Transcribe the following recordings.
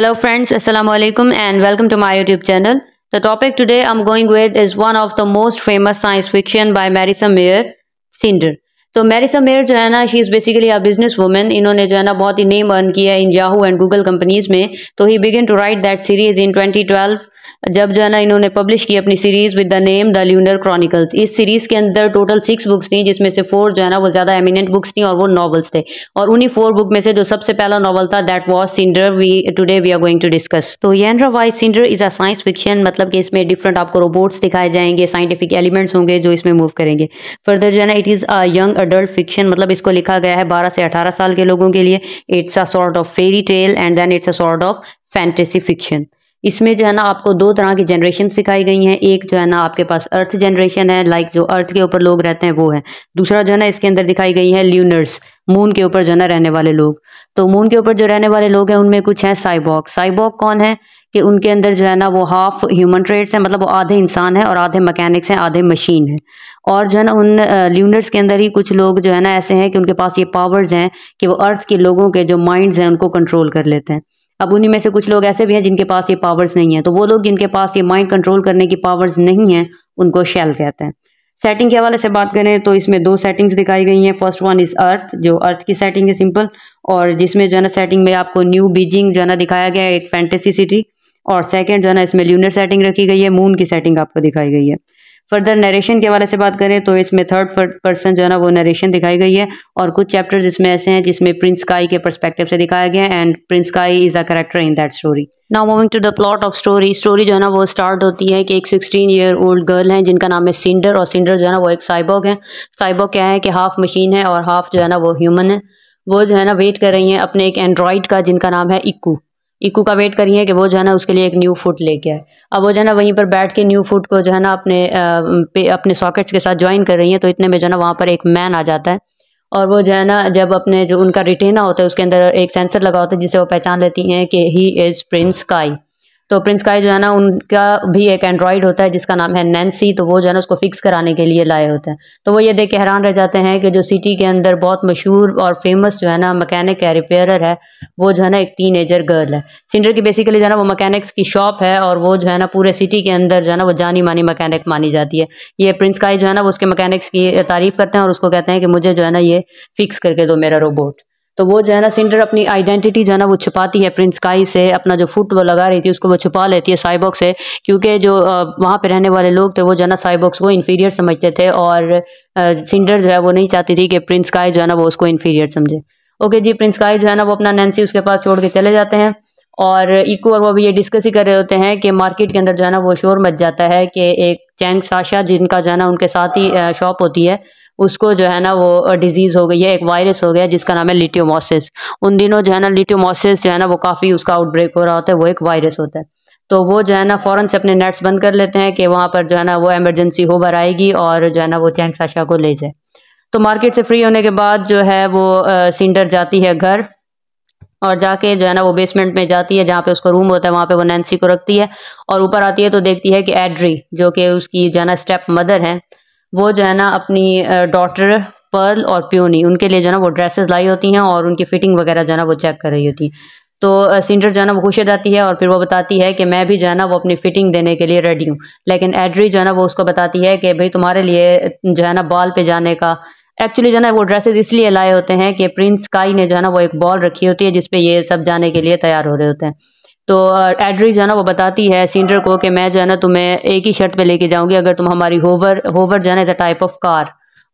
Hello friends, Assalamu alaikum and welcome to my YouTube channel. The topic today I'm going with is one of the most famous science fiction by Marissa Mayer, Cinder. So Marissa Mayer, she is basically a businesswoman. She has a lot of name in Yahoo and Google companies. So he began to write that series in 2012. जब जो है ना इन्होंने publish की अपनी series with the name the Lunar Chronicles इस series के अंदर टोटल सिक्स बुक्स थी जिसमें से फोर जो है ना वो ज़्यादा एमिनेंट बुक्स थी और वो नॉवल्स थे और उन्हीं फोर बुक में से जो सबसे पहला नॉवल था that was Cinder we today we are going to discuss तो येंड्रा wise Cinder is a science fiction मतलब कि इसमें डिफरेंट आपको रोबोट्स दिखाए जाएंगे साइंटिफिक एलिमेंट्स होंगे जो इसमें मूव करेंगे फर्दर जो है ना it is a young adult fiction मतलब इसको लिखा गया है बारह से अठारह साल के लोगों के लिए it's a sort of fairy tale and then it's a sort of fantasy fiction इसमें जो है ना आपको दो तरह की जनरेशन सिखाई गई हैं एक जो है ना आपके पास अर्थ जनरेशन है लाइक जो अर्थ के ऊपर लोग रहते हैं वो है दूसरा जो है ना इसके अंदर दिखाई गई है ल्यूनर्स मून के ऊपर जो है ना रहने वाले लोग तो मून के ऊपर जो रहने वाले लोग हैं उनमें कुछ हैं साइबॉक साइबॉक कौन है कि उनके अंदर जो है ना वो हाफ ह्यूमन ट्रेड्स हैं मतलब वो आधे इंसान है और आधे मैकेनिक्स हैं आधे मशीन है और जो है ना उन ल्यूनर्स के अंदर ही कुछ लोग जो है ना ऐसे हैं कि उनके पास ये पावर्स हैं कि वो अर्थ के लोगों के जो माइंड्स हैं उनको कंट्रोल कर लेते हैं अब उन्हीं में से कुछ लोग ऐसे भी हैं जिनके पास ये पावर्स नहीं है तो वो लोग जिनके पास ये माइंड कंट्रोल करने की पावर्स नहीं है उनको शेल कहते हैं सेटिंग के हवाले से बात करें तो इसमें दो सेटिंग्स दिखाई गई हैं फर्स्ट वन इज़ अर्थ जो अर्थ की सेटिंग है सिंपल और जिसमें जो है सेटिंग में आपको न्यू बीजिंग जो है ना दिखाया गया है एक फैंटेसी सिटी और सेकेंड जो है ना इसमें ल्यूनर सेटिंग रखी गई है मून की सेटिंग आपको दिखाई गई है फर्दर नरेशन के हवाले से बात करें तो इसमें थर्ड पर्सन जो है ना वो नरेशन दिखाई गई है और कुछ चैप्टर्स इसमें ऐसे हैं जिसमें प्रिंस काई के परस्पेक्टिव से दिखाया गया है and prince Kai is a character in that story now moving to the plot of story story जो है ना वो स्टार्ट होती है कि एक सिक्सटीन ईयर ओल्ड गर्ल है जिनका नाम है सिंडर और सिंडर जो है ना वो एक साइबॉग है साइबॉग क्या है कि हाफ मशीन है और हाफ जो है ना वो ह्यूमन है वो जो है ना वेट कर रही हैं अपने एक एंड्रॉयड का जिनका नाम है इक्कू इक्कू का वेट करिए कि वो जो है ना उसके लिए एक न्यू फूट लेके आए अब वो जो है ना वहीं पर बैठ के न्यू फूट को जो है ना अपने अपने सॉकेट्स के साथ ज्वाइन कर रही हैं तो इतने में जो है ना वहाँ पर एक मैन आ जाता है और वो जो है ना जब अपने जो उनका रिटेनर होता है उसके अंदर एक सेंसर लगा होता है जिसे वो पहचान लेती हैं कि ही इज़ प्रिंस काई तो प्रिंस काय जो है ना उनका भी एक एंड्रॉयड होता है जिसका नाम है नैन्सी तो वो जो है ना उसको फिक्स कराने के लिए लाए होते हैं तो वो ये देख के हैरान रह जाते हैं कि जो सिटी के अंदर बहुत मशहूर और फेमस जो है ना मकैनिक है रिपेयरर है वो जो है ना एक टीन एजर गर्ल है सिंडर की बेसिकली जो है ना वो मकैनिक्स की शॉप है और वो जो है ना पूरे सिटी के अंदर जो है ना वो जानी मानी मकैनिक मानी जाती है ये प्रिंस काय जो है ना वो उसके मकैनिक्स की तारीफ करते हैं और उसको कहते हैं कि मुझे जो है ना ये फिक्स करके दो मेरा रोबोट तो वो जो है ना सिंडर अपनी आइडेंटिटी जो है ना वो छुपाती है प्रिंस काई से अपना जो फुट वो लगा रही थी उसको वो छुपा लेती है साइबॉक्स से क्योंकि जो वहाँ पे रहने वाले लोग थे वो जो है ना साइबॉक्स को इन्फीरियर समझते थे और सिंडर जो है वो नहीं चाहती थी कि प्रिंस काई जो है ना वो उसको इन्फीरियर समझे ओके जी प्रिंस काई जो है ना वो अपना नैन्सी उसके पास छोड़ के चले जाते हैं और इको और वो भी ये डिस्कस ही कर रहे होते हैं कि मार्केट के अंदर जो है ना वो शोर मच जाता है कि एक चैंग साशा जिनका जो है ना उनके साथ ही शॉप होती है उसको जो है ना वो डिजीज़ हो गई है एक वायरस हो गया जिसका नाम है लिटियोमोसिस उन दिनों जो है ना लिटियोमोसिस जो है ना वो काफ़ी उसका आउटब्रेक हो रहा होता है वो एक वायरस होता है तो वो जो है ना फ़ौरन से अपने नेट्स बंद कर लेते हैं कि वहाँ पर जो है ना वो एमरजेंसी भर आएगी और जो है ना वो चैंग साशा को ले जाए तो मार्केट से फ्री होने के बाद जो है वो सिंडर जाती है घर और जाके जो है ना वो बेसमेंट में जाती है जहाँ पे उसका रूम होता है वहाँ पे वो नैन्सी को रखती है और ऊपर आती है तो देखती है कि एड्री जो कि उसकी जो है ना स्टेप मदर है वो जो है ना अपनी डॉटर पर्ल और प्योनी उनके लिए जो है ना वो ड्रेसेस लाई होती हैं और उनकी फिटिंग वगैरह जो है ना वो चेक कर रही होती हैं तो सिंडर जो है ना वो खुशी जाती है और फिर वो बताती है कि मैं भी जो है ना वो अपनी फिटिंग देने के लिए रेडी हूँ लेकिन एड्री जो है ना वो उसको बताती है कि भाई तुम्हारे लिए जो है ना बॉल पे जाने का एक्चुअली जो है ना वो ड्रेसेस इसलिए लाए होते हैं कि प्रिंस काई ने जो है ना वो एक बॉल रखी होती है जिसपे ये सब जाने के लिए तैयार हो रहे होते हैं तो एड्रिस जो है ना वो बताती है सीनियर को कि मैं जो है ना तुम्हें एक ही शर्ट पे लेके जाऊंगी अगर तुम हमारी होवर होवर जो है ना as a type of car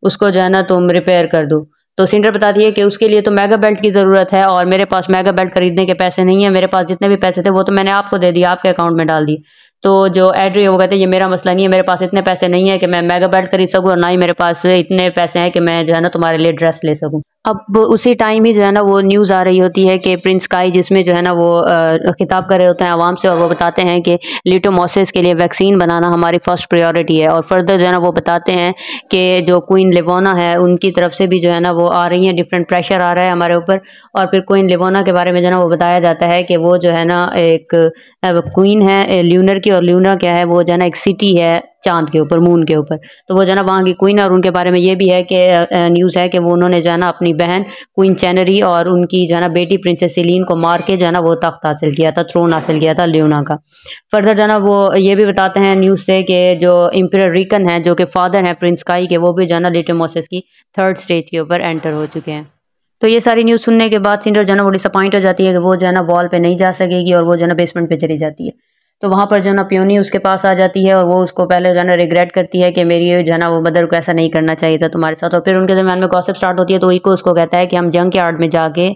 उसको जो है ना तुम रिपेयर कर दो तो सीनियर बताती है कि उसके लिए तो मेगा बेल्ट की ज़रूरत है और मेरे पास मेगा बेल्ट खरीदने के पैसे नहीं है मेरे पास जितने भी पैसे थे वो तो मैंने आपको दे दिया आपके अकाउंट में डाल दिए तो जो एड्री वो कहते हैं ये मेरा मसला नहीं है मेरे पास इतने पैसे नहीं है कि मैं मेगा बैट खरीद सकूँ और ना ही मेरे पास इतने पैसे हैं कि मैं जो है ना तुम्हारे लिए ड्रेस ले सकूँ अब उसी टाइम ही जो है ना वो न्यूज़ आ रही होती है कि प्रिंस काई जिसमें जो है ना वो खिताब कर रहे होते हैं आवाम से और वो बताते हैं कि लिटोमोसिस के लिए वैक्सीन बनाना हमारी फ़र्स्ट प्रायोरिटी है और फर्दर जो है ना वो बताते हैं कि जो क्वीन लिवोना है उनकी तरफ से भी जो है ना वो आ रही हैं डिफरेंट प्रेशर आ रहा है हमारे ऊपर और फिर क्वीन लिवोना के बारे में जो है ना वो बताया जाता है कि वो जो है ना एक क्वीन है ल्यूनर की और ल्यूना क्या है वो जाना एक सिटी है चांद के ऊपर मून के ऊपर तो वो जाना वहाँ की क्वीन और उनके बारे में ये भी है कि न्यूज़ है कि वो उन्होंने जाना अपनी बहन क्वीन चैनरी और उनकी जाना बेटी प्रिंसेस सिलीन को मार के जाना वो तख्त हासिल किया था थ्रोन हासिल किया था ल्यूना का फर्दर जाना वो ये भी बताते हैं न्यूज़ से कि जो इम्पीरियर रिकन है जो कि फादर हैं प्रिंस काई के वो भी जाना लिटोमोसिस की थर्ड स्टेज के ऊपर एंटर हो चुके हैं तो ये सारी न्यूज़ सुनने के बाद सिंडर जाना वो डिसअपॉइंट हो जाती है कि वो जाना वॉल पे नहीं जा सकेगी और वो जाना बेसमेंट पे चली जाती है तो वहाँ पर जो ना प्योनी उसके पास आ जाती है और वो उसको पहले जो है ना रिग्रेट करती है कि मेरी जो है ना वो मदर को ऐसा नहीं करना चाहिए था तुम्हारे साथ और फिर उनके दरमियान में गॉसिप स्टार्ट होती है तो ईको उसको कहता है कि हम जंग के में जाके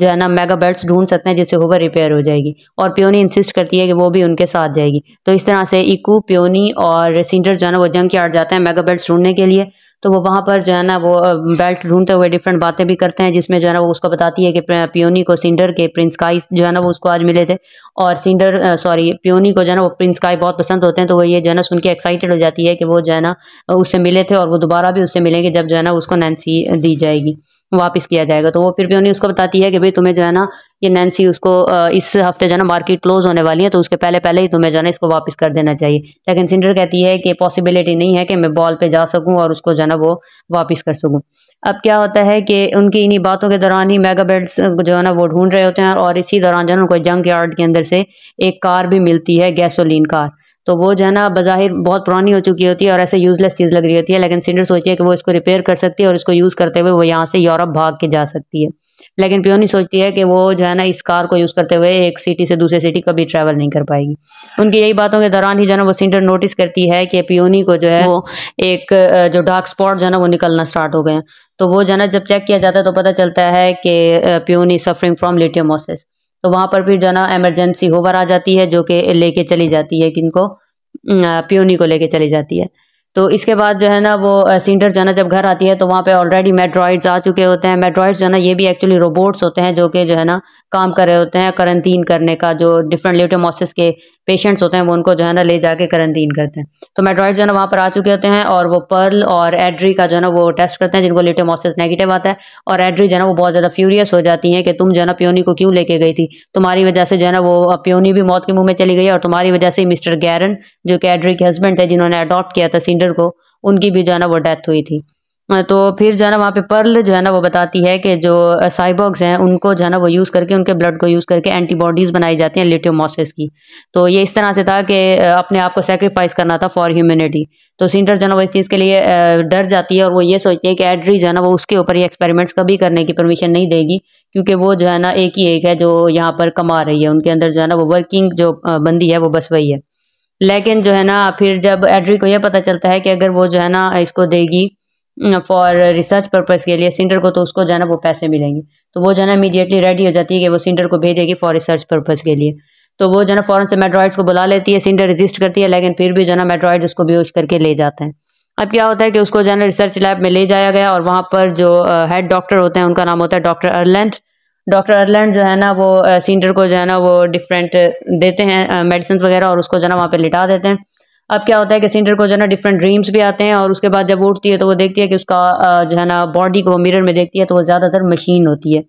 जो है ना मेगा बेल्ट ढूंढ सकते हैं जिससे होवर रिपेयर हो जाएगी और प्योनी इंसिस्ट करती है कि वो भी उनके साथ जाएगी तो इस तरह से इको प्योनी और सिंडर जो है ना वो जंग के जाते हैं मेगा बेल्ट ढूंढने के लिए तो वो वहाँ पर जो है ना वो बेल्ट ढूंढते हुए डिफरेंट बातें भी करते हैं जिसमें जो है ना वो उसको बताती है कि प्योनी को सिंडर के प्रिंस काई जो है ना वो उसको आज मिले थे और सिंडर सॉरी प्योनी को जो है ना वो प्रिंस काई बहुत पसंद होते हैं तो वो ये जो है ना सुन के एक्साइटेड हो जाती है कि वो जो है ना उससे मिले थे और वो दोबारा भी उससे मिलेंगे जब जो है ना उसको नैन्सी दी जाएगी वापस किया जाएगा तो वो फिर भी उन्हें उसको बताती है कि भाई तुम्हें जो है ना ये नैन्सी उसको इस हफ्ते जो है ना मार्केट क्लोज होने वाली है तो उसके पहले पहले ही तुम्हें जो है ना इसको वापस कर देना चाहिए लेकिन सिंडर कहती है कि पॉसिबिलिटी नहीं है कि मैं बॉल पे जा सकूं और उसको जो है ना वो वापस कर सकूं अब क्या होता है कि उनकी इन्हीं बातों के दौरान ही मेगा बेड्स जो है ना वो ढूंढ रहे होते हैं और इसी दौरान जो है ना उनको जंक यार्ड के अंदर से एक कार भी मिलती है गैसोलिन कार तो वो जो है ना बाहिर बहुत पुरानी हो चुकी होती है और ऐसे यूज़लेस चीज़ लग रही होती है लेकिन सिंडर सोचती है कि वो इसको रिपेयर कर सकती है और इसको यूज़ करते हुए वो यहाँ से यूरोप भाग के जा सकती है लेकिन प्योनी सोचती है कि वो जो है ना इस कार को यूज़ करते हुए एक सिटी से दूसरे सिटी कभी ट्रैवल नहीं कर पाएगी उनकी यही बातों के दौरान ही जो है ना वो सिंडर नोटिस करती है कि प्योनी को जो है वो एक जो डार्क स्पॉट जो है ना वो निकलना स्टार्ट हो गए तो वो जो है ना जब चेक किया जाता है तो पता चलता है कि प्योनी सफरिंग फ्रॉम लिटियोमोसिस तो वहाँ पर फिर जो ना एमरजेंसी होवर आ जाती है जो कि लेके चली जाती है किनको प्योनी को लेके चली जाती है तो इसके बाद जो है ना वो सिंडर जो ना जब घर आती है तो वहाँ पे ऑलरेडी मेट्रॉइड्स आ चुके होते हैं मेट्रॉइड्स जो है ना ये भी एक्चुअली रोबोट्स होते हैं जो कि जो है ना काम कर रहे होते हैं करंतीन करने का जो डिफरेंट ल्यूटोमोसिस के पेशेंट्स होते हैं वो उनको जो है ना ले जाके करंटीन करते हैं तो मेट्रॉइड जो है ना वहाँ पर आ चुके होते हैं और वो पर्ल और एड्री का जो है ना वो टेस्ट करते हैं जिनको लिटोमोसिस नेगेटिव आता है और एड्री जो है ना वो बहुत ज़्यादा फ्यूरियस हो जाती है कि तुम जो है ना प्योनी को क्यों लेके गई थी तुम्हारी वजह से जो है ना वो प्योनी भी मौत के मुँह में चली गई और तुम्हारी वजह से मिस्टर गैरन जो कि एड्री के हस्बैंड थे जिन्होंने अडॉप्ट किया था सिंडर को उनकी भी जो है ना वो डेथ हुई थी तो फिर जो है ना वहाँ पे पर्ल जो है ना वो बताती है कि जो साइबॉक्स हैं उनको जो है ना वो यूज़ करके उनके ब्लड को यूज़ करके एंटीबॉडीज़ बनाई जाती हैं लिटोमोसिस की तो ये इस तरह से था कि अपने आप को सेक्रीफाइस करना था फॉर ह्यूमिनिटी तो सिंटर जो है ना वो इस चीज़ के लिए डर जाती है और वो ये सोचती है कि एड्री जो है ना वो उसके ऊपर ही एक्सपेरिमेंट्स कभी करने की परमिशन नहीं देगी क्योंकि वो जो है ना एक ही एक है जो यहाँ पर कमा रही है उनके अंदर जो है ना वो वर्किंग जो बंदी है वो बस वही है लेकिन जो है ना फिर जब एड्री को यह पता चलता है कि अगर वो जो है ना इसको देगी फॉर रिसर्च पर्पज़ के लिए सेंटर को तो उसको जाना वो पैसे मिलेंगे तो वो जाना इमीडिएटली रेडी हो जाती है कि वो सेंटर को भेजेगी फॉर रिसर्च पर्पज़ के लिए तो वो जाना फ़ौरन से मेड्रॉइड्स को बुला लेती है सेंटर रजिस्ट करती है लेकिन फिर भी जाना मेड्रॉइड उसको यूज करके ले जाते हैं अब क्या होता है कि उसको जाना रिसर्च लैब में ले जाया गया और वहाँ पर जो हेड डॉक्टर होते हैं उनका नाम होता है डॉक्टर अर्लैंड डॉक्टर अर्लैंड जो है ना वो सेंटर को जो है ना वो डिफरेंट देते हैं मेडिसिन वगैरह और उसको जो है वहाँ पर लिटा देते हैं अब क्या होता है कि सेंटर को जो है ना डिफरेंट ड्रीम्स भी आते हैं और उसके बाद जब उठती है तो वो देखती है कि उसका जो है ना बॉडी को मिरर में देखती है तो वो ज़्यादातर मशीन होती है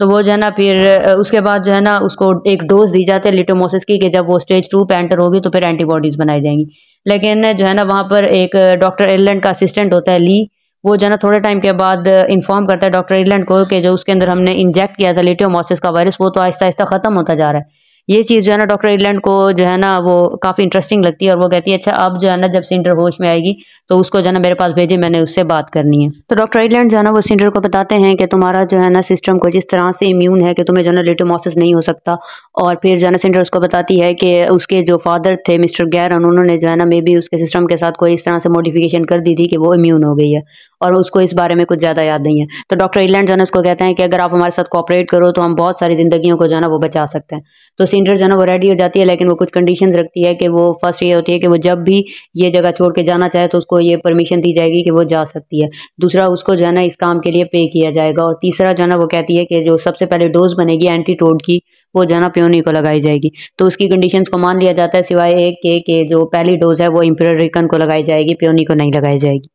तो वो जो है ना फिर उसके बाद जो है ना उसको एक डोज दी जाती है लिटोमोसिस की कि जब वो स्टेज टू पे एंटर होगी तो फिर एंटीबॉडीज़ बनाई जाएंगी लेकिन जो है ना वहाँ पर एक डॉक्टर एयरलैंड का असिस्टेंट होता है ली वो जो है ना थोड़े टाइम के बाद इन्फॉर्म करता है डॉक्टर एयरलैंड को कि जो उसके अंदर हमने इंजेक्ट किया था लिटोमोसिस का वायरस वो तो आहिस्ता आहिस्ता ख़त्म होता जा रहा है ये चीज़ जो है ना डॉक्टर इलैंड को जो है ना वो काफ़ी इंटरेस्टिंग लगती है और वो कहती है अच्छा अब जो है ना जब सेंटर होश में आएगी तो उसको जो है ना मेरे पास भेजे मैंने उससे बात करनी है तो डॉक्टर इलैंड जो है ना वो सेंटर को बताते हैं कि तुम्हारा जो है ना सिस्टम को जिस तरह से इम्यून है कि तुम्हें जो है ना लिटोमोसिस नहीं हो सकता और फिर जो है ना सेंटर उसको बताती है कि उसके जो फादर थे मिस्टर गैरन उन्होंने जो है ना मे बी उसके सिस्टम के साथ कोई इस तरह से मॉडिफिकेशन कर दी थी कि वो इम्यून हो गई है और उसको इस बारे में कुछ ज़्यादा याद नहीं है तो डॉक्टर इलैंड जो को उसको कहते हैं कि अगर आप हमारे साथ कॉपरेट करो तो हम बहुत सारी ज़िंदगियों को जो है ना वो बचा सकते हैं तो सीनियर जो है वो रेडी हो जाती है लेकिन वो कुछ कंडीशंस रखती है कि वो फर्स्ट ये होती है कि वो जब भी ये जगह छोड़ के जाना चाहे तो उसको ये परमिशन दी जाएगी कि वो जा सकती है दूसरा उसको जो है ना इस काम के लिए पे किया जाएगा और तीसरा जो है ना वो कहती है कि जो सबसे पहले डोज बनेगी एंटीटोड की वो जो है ना प्योनी को लगाई जाएगी तो उसकी कंडीशंस को मान लिया जाता है सिवाय एक के, के जो पहली डोज है वो इम्पेरिकन को लगाई जाएगी प्योनी को नहीं लगाई जाएगी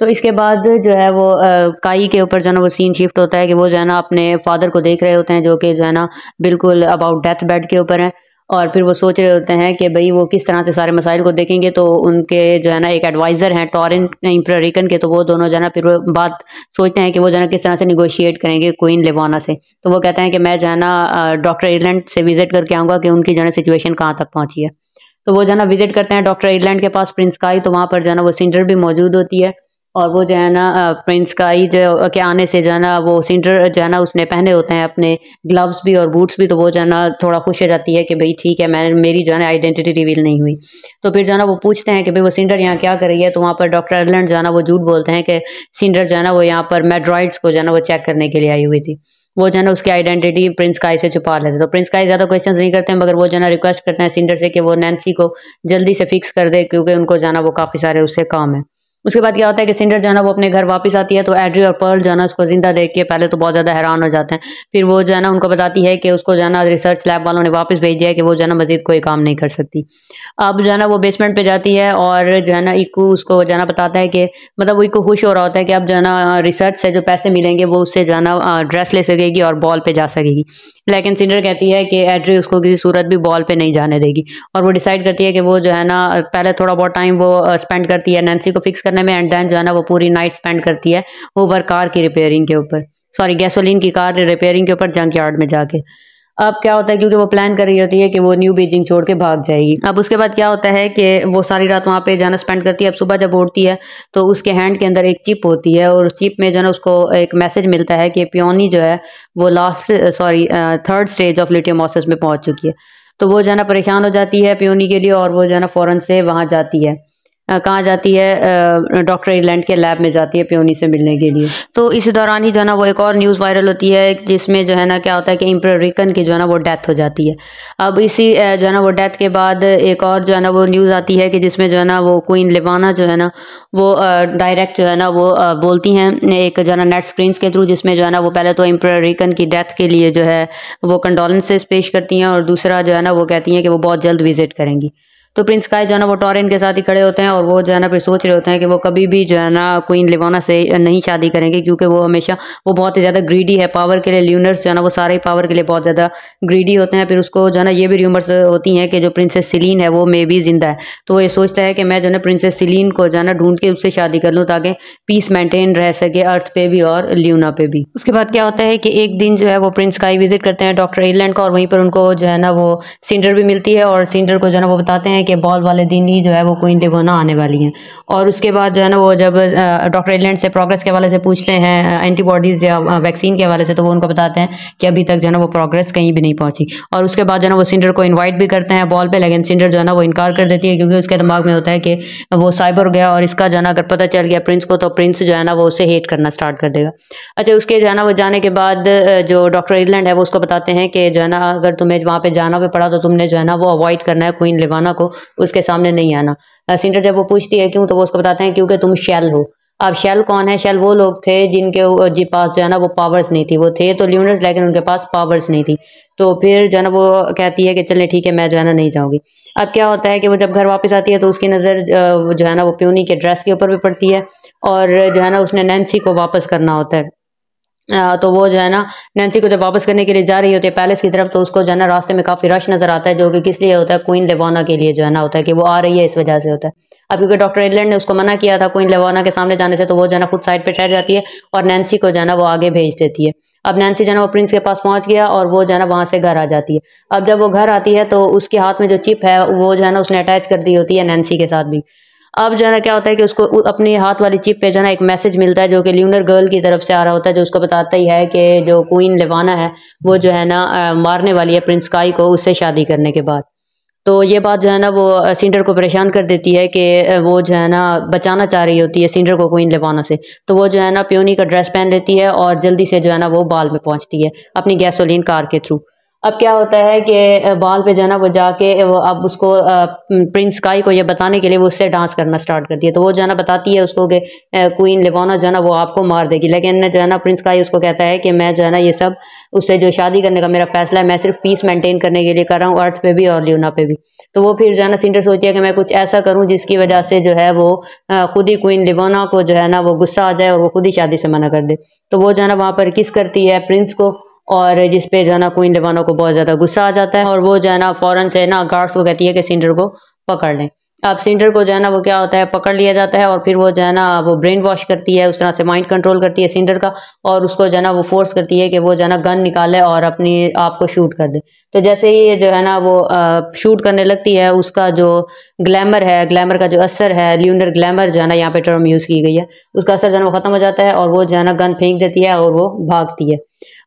तो इसके बाद जो है वो काई के ऊपर जो है ना वो सीन शिफ्ट होता है कि वो जो है ना अपने फादर को देख रहे होते हैं जो कि जो है ना बिल्कुल अबाउट डेथ बेड के ऊपर हैं और फिर वो सोच रहे होते हैं कि भाई वो किस तरह से सारे मसाइल को देखेंगे तो उनके जो है ना एक एडवाइज़र हैं टॉरिन इम्प्रिकन के तो वो दोनों जो है ना फिर वो बात सोचते हैं कि वो जो है ना किस तरह से निगोशिएट करेंगे क्वीन लेवाना से तो वो कहते हैं कि मैं जो है ना डॉक्टर इलैंड से विज़िट करके आऊँगा कि उनकी जो है सिचुएशन कहाँ तक पहुँची है तो वो जो है ना विज़िट करते हैं डॉक्टर इरलैंड के पास प्रिंस काई तो वहाँ पर जो है ना वो सेंटर भी मौजूद होती है और वो जो है ना प्रिंस का ही जो के आने से जो है ना वो सिंटर जो है ना उसने पहने होते हैं अपने ग्लव्स भी और बूट्स भी तो वो जो है ना थोड़ा खुश हो जाती है कि भाई ठीक है मैंने मेरी जो है ना आइडेंटिटी रिवील नहीं हुई तो फिर जो है ना वो पूछते हैं कि भाई वो सिंडर यहाँ क्या कर रही है तो वहाँ पर डॉक्टर एडलैंड जो है ना वो झूठ बोलते हैं कि सिंडर जो है ना वो यहाँ पर मेड्रॉइड्स को जो है ना वो चेक करने के लिए आई हुई थी वो जो है ना उसकी आइडेंटिटी प्रिंस काई से छुपा लेते तो प्रिंस काई ज़्यादा क्वेश्चन नहीं करते हैं मगर वो जो है ना रिक्वेस्ट करते हैं सिंडर से कि वो नैन्सी को जल्दी से फिक्स कर दे क्योंकि उनको जाना वो काफ़ी सारे उससे काम है उसके बाद क्या होता है कि सिंडर जाना वो अपने घर वापस आती है तो एड्री और पर्ल जाना उसको जिंदा देख के पहले तो बहुत ज़्यादा हैरान हो जाते हैं फिर वो जो है ना उनको बताती है कि उसको जो है ना रिसर्च लैब वालों ने वापस भेज दिया है कि वो जो है ना मजीद कोई काम नहीं कर सकती अब जो है ना वो बेसमेंट पर जाती है और जो है ना इक्ू उसको जो है ना बताता है कि मतलब वो इको खुश हो रहा होता है कि अब जो है ना रिसर्च से जो पैसे मिलेंगे वो उससे जो है ना ड्रेस ले सकेगी और बॉल पर जा सकेगी लेकिन सीनियर कहती है कि एड्री उसको किसी सूरत भी बॉल पे नहीं जाने देगी और वो डिसाइड करती है कि वो जो है ना पहले थोड़ा बहुत टाइम वो स्पेंड uh, करती है नैन्सी को फिक्स करने में एंड देन जो है ना वो पूरी नाइट स्पेंड करती है ओवर कार की रिपेयरिंग के ऊपर सॉरी गैसोलीन की कार रिपेयरिंग के ऊपर जंक यार्ड में जाके अब क्या होता है क्योंकि वो प्लान कर रही होती है कि वो न्यू बीजिंग छोड़ के भाग जाएगी अब उसके बाद क्या होता है कि वो सारी रात वहाँ पे जाना स्पेंड करती है अब सुबह जब उठती है तो उसके हैंड के अंदर एक चिप होती है और उस चिप में जो है ना उसको एक मैसेज मिलता है कि प्योनी जो है वो last sorry third stage of letumosis में पहुँच चुकी है तो वो जाना परेशान हो जाती है प्योनी के लिए और वो जाना फ़ौरन से वहाँ जाती है कहाँ जाती है डॉक्टर इलैंड के लैब में जाती है प्योनी से मिलने के लिए तो इसी दौरान ही जो है ना वो एक और न्यूज़ वायरल होती है जिसमें जो है ना क्या होता है कि इम्प्रोरिकन की जो है ना वो डेथ हो जाती है अब इसी जो है ना वो डेथ के बाद एक और जो है ना वो न्यूज़ आती है कि जिसमें जो है ना वो क्वीन लिवाना जो है ना वो डायरेक्ट जो है ना वो बोलती हैं एक जो है ना नेट स्क्रीन के थ्रू जिसमें जो है ना वो पहले तो इम्प्रोरिकन की डेथ के लिए जो है वो कंडोलेंसेस पेश करती हैं और दूसरा जो है ना वो कहती हैं कि वो बहुत जल्द विजिट करेंगी तो प्रिंस काय जो है ना वो टॉरिन के साथ ही खड़े होते हैं और वो जो है ना फिर सोच रहे होते हैं कि वो कभी भी जो है ना क्वीन लिवाना से नहीं शादी करेंगे क्योंकि वो हमेशा वो बहुत ही ज़्यादा ग्रीडी है पावर के लिए ल्यूनर्स जो है ना वो सारे पावर के लिए बहुत ज़्यादा ग्रीडी होते हैं फिर उसको जो है ना ये भी र्यूमर्स होती हैं कि जो प्रिंसेस सिलीन है वो मे भी जिंदा है तो वो ये सोचता है कि मैं जो है ना प्रिंसेस सिलीन को जो है ना ढूंढ के उससे शादी कर लूँ ताकि पीस मेंटेन रह सके अर्थ पे भी और ल्यूना पे भी उसके बाद क्या होता है कि एक दिन जो है वो प्रिंस काय विजिट करते हैं डॉक्टर एलैंड का और वहीं पर उनको जो है ना वो सिंडर भी मिलती है और सिंडर को जो है ना वो बताते हैं हैं कि बॉल वाले दिन ही जो है वो क्वीन डिगोना आने वाली हैं और उसके बाद जो है ना वो जब डॉक्टर एलेंट से प्रोग्रेस के हवाले से पूछते हैं एंटीबॉडीज़ या वैक्सीन के हवाले से तो वो उनको बताते हैं कि अभी तक जो है ना वो प्रोग्रेस कहीं भी नहीं पहुँची और उसके बाद जो है ना वो सिंडर को इन्वाइट भी करते हैं बॉल पर लेकिन सिंडर जो है ना वो इनकार कर देती है क्योंकि उसके दिमाग में होता है कि वो साइबर गया और इसका जो है ना अगर पता चल गया प्रिंस को तो प्रिंस जो है ना वो उसे हेट करना स्टार्ट कर देगा अच्छा उसके जो है ना वो जाने के बाद जो डॉक्टर इरलैंड है वो उसको बताते हैं कि जो है ना अगर तुम्हें वहाँ पर जाना भी पड़ा तो तुमने जो है ना वो अवॉइड करना है क्वीन लिवाना को उसके सामने नहीं आना सिंटर जब वो पूछती है क्यों तो वो उसको बताते हैं क्योंकि तुम शैल हो अब शैल कौन है शैल वो लोग थे जिनके जी पास जो है ना वो पावर्स नहीं थी वो थे तो ल्यूनर्स लेकिन उनके पास पावर्स नहीं थी तो फिर जो है ना वो कहती है कि चले ठीक है मैं जो है ना नहीं जाऊँगी अब क्या होता है कि वो जब घर वापस आती है तो उसकी नज़र जो है ना वो प्यूनी के ड्रेस के ऊपर भी पड़ती है और जो है ना उसने नैन्सी को वापस करना होता है तो वो जो है ना नैन्सी को जब वापस करने के लिए जा रही होती है पैलेस की तरफ तो उसको जो है ना रास्ते में काफ़ी रश नज़र आता है जो कि किस लिए होता है क्वीन लेवाना के लिए जो है ना होता है कि वो आ रही है इस वजह से होता है अब क्योंकि डॉक्टर एडलैंड ने उसको मना किया था क्वीन लेवाना के सामने जाने से तो वो जो है ना खुद साइड पर ठहर जाती है और नैन्सी को जो है ना वो आगे भेज देती है अब नैन्सी जो है ना वो प्रिंस के पास पहुंच गया और वो जो है ना वहाँ से घर आ जाती है अब जब वो घर आती है तो उसके हाथ में जो चिप है वो जो है ना उसने अटैच कर दी होती है नैन्सी के साथ भी अब जो है ना क्या होता है कि उसको अपनी हाथ वाली चिप पे जो है ना एक मैसेज मिलता है जो कि ल्यूनर गर्ल की तरफ से आ रहा होता है जो उसको बताता ही है कि जो क्वीन लेवाना है वो जो है ना मारने वाली है प्रिंस काई को उससे शादी करने के बाद तो ये बात जो है ना वो सिंडर को परेशान कर देती है कि वो जो है ना बचाना चाह रही होती है सिंडर को क्वीन लेवाना से तो वो जो है ना प्योनी का ड्रेस पहन लेती है और जल्दी से जो है ना वो बाल में पहुंचती है अपनी गैसोलीन कार के थ्रू अब क्या होता है कि बाल पे जाना वो जाके वो अब उसको प्रिंस काई को ये बताने के लिए वो उससे डांस करना स्टार्ट करती है तो वो जाना बताती है उसको कि क्वीन लिवाना जाना वो आपको मार देगी लेकिन जो है ना प्रिंस काई उसको कहता है कि मैं जो है ना ये सब उससे जो शादी करने का मेरा फैसला है मैं सिर्फ पीस मेंटेन करने के लिए कर रहा हूँ अर्थ पे भी और ल्यूना पे भी तो वो फिर जो है ना सिंटर सोचिए कि मैं कुछ ऐसा करूँ जिसकी वजह से जो है वो खुद ही क्वीन लिवाना को जो है ना वो गुस्सा आ जाए और वो खुद ही शादी से मना कर दे तो वो जो है ना वहाँ पर किस करती है प्रिंस को और जिसपे जो है ना क्वीन लेवाना को बहुत ज़्यादा गुस्सा आ जाता है और वो जो है ना फ़ौरन से ना गार्ड्स को कहती है कि सिंडर को पकड़ लें अब सिंडर को जो है ना वो क्या होता है पकड़ लिया जाता है और फिर वो जो है ना वो ब्रेन वॉश करती है उस तरह से माइंड कंट्रोल करती है सिंडर का और उसको जो है ना वो फोर्स करती है कि वो जो है ना गन निकाले और अपनी आप को शूट कर दे तो जैसे ही जो है ना वो शूट करने लगती है उसका जो ग्लैमर है ग्लैमर का जो असर है ल्यूनर ग्लैमर जो है ना यहाँ पे टर्म यूज़ की गई है उसका असर जो है ना वो ख़त्म हो जाता है और वो जो है ना गन फेंक देती है और वो भागती है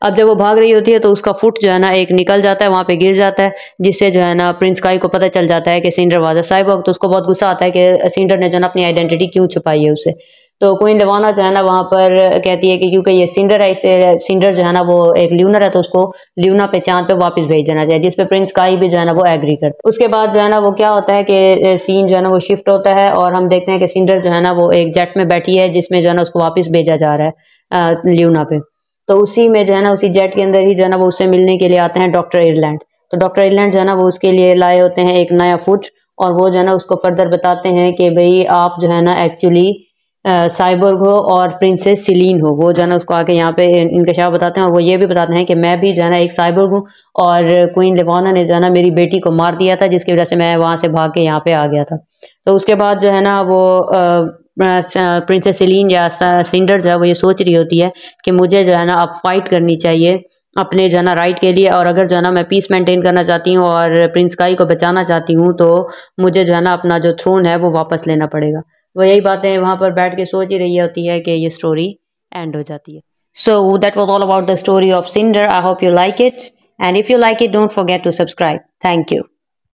अब जब वो भाग रही होती है तो उसका फुट जो है ना एक निकल जाता है वहाँ पे गिर जाता है जिससे जो है ना प्रिंस काई को पता चल जाता है कि सिंडर वाजा साहिब तो उसको बहुत गुस्सा आता है कि सिंडर ने जो ना अपनी आइडेंटिटी क्यों छुपाई है उसे तो कोई लवाना जो है ना वहाँ पर कहती है कि क्योंकि ये सिंडर है इसे सिंडर जो है ना वो एक ल्यूनर है तो उसको ल्यूना पे चांद पे वापस भेज देना चाहिए जिस पे प्रिंस काई भी जो है ना वो एग्री करता है उसके बाद जो है ना वो क्या होता है कि सीन जो है ना वो शिफ्ट होता है और हम देखते हैं कि सिंडर जो है ना वो एक जेट में बैठी है जिसमें जो है ना उसको वापस भेजा जा रहा है ल्यूना पे तो उसी में जो है ना उसी जेट के अंदर ही जो है ना वो उससे मिलने के लिए आते हैं डॉक्टर इरलैंड तो डॉक्टर इरलैंड जो है ना वो उसके लिए लाए होते हैं एक नया फूड और वो जो है ना उसको फर्दर बताते हैं कि भाई आप जो है ना एक्चुअली साइबर्ग हो और प्रिंसेस सिलीन हो वो जो है ना उसको आके यहाँ पे इनकशाफ बताते हैं और वो ये भी बताते हैं कि मैं भी जो है ना एक साइबर्ग हूँ और क्वीन लिवाना ने जो है ना मेरी बेटी को मार दिया था जिसकी वजह से मैं वहाँ से भाग के यहाँ पे आ गया था तो उसके बाद जो है ना वो प्रिंसेस सेलिन या सिंडर जो है वो ये सोच रही होती है कि मुझे जो है ना अब फाइट करनी चाहिए अपने जो है ना राइट के लिए और अगर जो है ना मैं पीस मेंटेन करना चाहती हूँ और प्रिंस काई को बचाना चाहती हूँ तो मुझे जो है ना अपना जो थ्रोन है वो वापस लेना पड़ेगा वो यही बातें वहाँ पर बैठ के सोच ही रही होती है कि ये स्टोरी एंड हो जाती है so that was all about the story of Cinder I hope you like it and if you like it don't forget to subscribe thank you